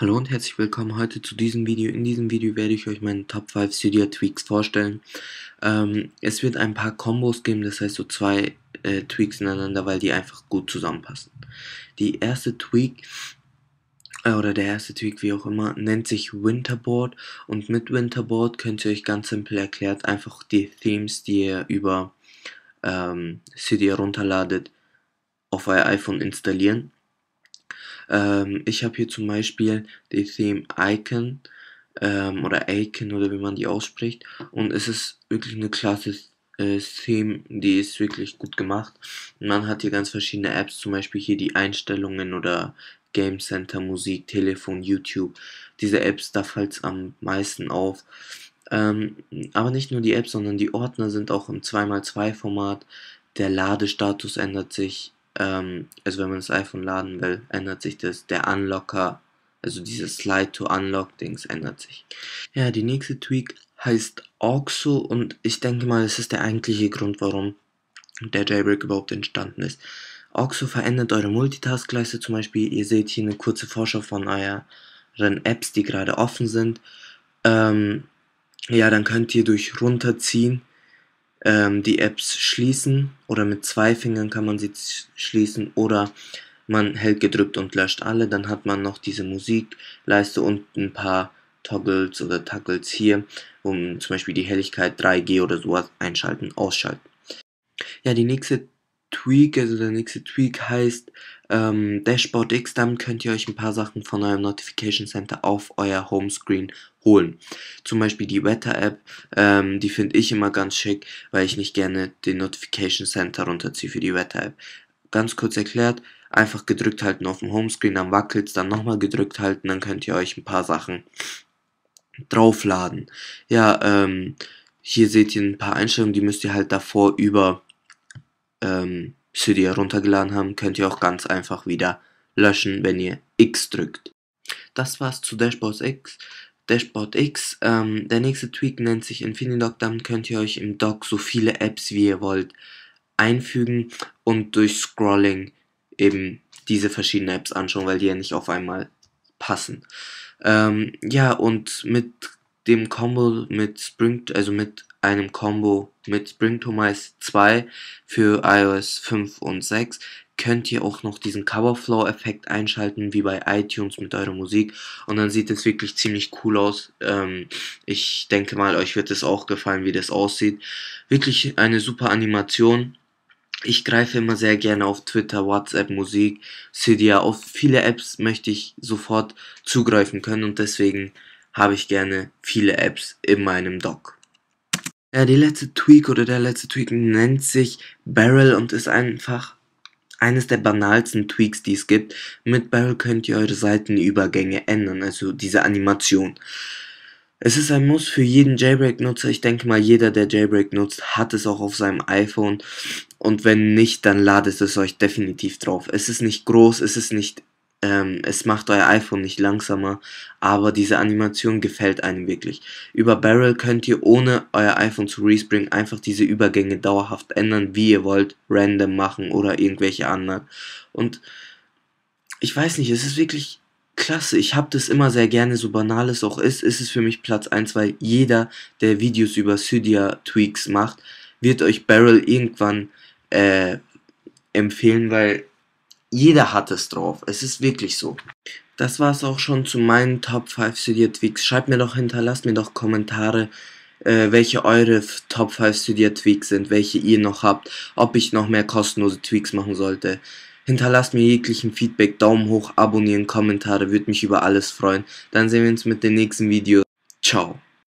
Hallo und herzlich willkommen heute zu diesem Video. In diesem Video werde ich euch meine Top 5 Studio Tweaks vorstellen. Ähm, es wird ein paar Combos geben, das heißt so zwei äh, Tweaks ineinander, weil die einfach gut zusammenpassen. Die erste Tweak äh, oder der erste Tweak, wie auch immer, nennt sich Winterboard und mit Winterboard könnt ihr euch ganz simpel erklärt einfach die Themes, die ihr über ähm, CD runterladet, auf euer iPhone installieren ähm, ich habe hier zum Beispiel die Theme Icon ähm, oder Icon oder wie man die ausspricht. Und es ist wirklich eine klasse äh, Theme, die ist wirklich gut gemacht. Man hat hier ganz verschiedene Apps, zum Beispiel hier die Einstellungen oder Game Center, Musik, Telefon, YouTube. Diese Apps, da fällt es am meisten auf. Ähm, aber nicht nur die Apps, sondern die Ordner sind auch im 2x2-Format. Der Ladestatus ändert sich ähm, also wenn man das iPhone laden will, ändert sich das, der Unlocker, also dieses Slide to Unlock Dings ändert sich. Ja, die nächste Tweak heißt Oxo und ich denke mal, es ist der eigentliche Grund, warum der Jailbreak überhaupt entstanden ist. Oxo verändert eure Multitask-Leiste, zum Beispiel, ihr seht hier eine kurze Vorschau von euren Apps, die gerade offen sind. Ähm, ja, dann könnt ihr durch runterziehen ähm, die Apps schließen oder mit zwei Fingern kann man sie schließen oder man hält gedrückt und löscht alle. Dann hat man noch diese Musikleiste und ein paar Toggles oder Tackles hier, um zum Beispiel die Helligkeit 3G oder sowas einschalten, ausschalten. Ja, die nächste Tweak, also der nächste Tweak heißt ähm, Dashboard X, dann könnt ihr euch ein paar Sachen von eurem Notification Center auf euer Homescreen holen. Zum Beispiel die Wetter-App, ähm, die finde ich immer ganz schick, weil ich nicht gerne den Notification Center runterziehe für die Wetter-App. Ganz kurz erklärt, einfach gedrückt halten auf dem Homescreen, dann wackelt es, dann nochmal gedrückt halten, dann könnt ihr euch ein paar Sachen draufladen. Ja, ähm, hier seht ihr ein paar Einstellungen, die müsst ihr halt davor über ähm, CD heruntergeladen haben, könnt ihr auch ganz einfach wieder löschen, wenn ihr X drückt. Das war's zu Dashboard X. Dashboard X. Ähm, der nächste Tweak nennt sich Infinidoc. Damit könnt ihr euch im Dock so viele Apps wie ihr wollt einfügen und durch Scrolling eben diese verschiedenen Apps anschauen, weil die ja nicht auf einmal passen. Ähm, ja, und mit dem Combo mit Spring, also mit einem Combo mit Spring to Mice 2 für iOS 5 und 6 könnt ihr auch noch diesen Coverflow-Effekt einschalten, wie bei iTunes mit eurer Musik. Und dann sieht es wirklich ziemlich cool aus. Ähm, ich denke mal, euch wird es auch gefallen, wie das aussieht. Wirklich eine super Animation. Ich greife immer sehr gerne auf Twitter, WhatsApp, Musik, Cydia. Auf viele Apps möchte ich sofort zugreifen können und deswegen habe ich gerne viele Apps in meinem Dock. Ja, die letzte Tweak oder der letzte Tweak nennt sich Barrel und ist einfach eines der banalsten Tweaks, die es gibt. Mit Barrel könnt ihr eure Seitenübergänge ändern, also diese Animation. Es ist ein Muss für jeden Jailbreak-Nutzer. Ich denke mal, jeder, der Jailbreak nutzt, hat es auch auf seinem iPhone. Und wenn nicht, dann ladet es euch definitiv drauf. Es ist nicht groß, es ist nicht ähm, es macht euer iPhone nicht langsamer, aber diese Animation gefällt einem wirklich. Über Barrel könnt ihr ohne euer iPhone zu respringen einfach diese Übergänge dauerhaft ändern, wie ihr wollt, random machen oder irgendwelche anderen. Und ich weiß nicht, es ist wirklich klasse. Ich habe das immer sehr gerne, so banal es auch ist, ist es für mich Platz 1, weil jeder, der Videos über Cydia-Tweaks macht, wird euch Barrel irgendwann äh, empfehlen, weil jeder hat es drauf. Es ist wirklich so. Das war's auch schon zu meinen Top 5 Studier-Tweaks. Schreibt mir doch, hinterlasst mir doch Kommentare, äh, welche eure Top 5 Studier-Tweaks sind, welche ihr noch habt, ob ich noch mehr kostenlose Tweaks machen sollte. Hinterlasst mir jeglichen Feedback, Daumen hoch, abonnieren, Kommentare, würde mich über alles freuen. Dann sehen wir uns mit dem nächsten Video. Ciao.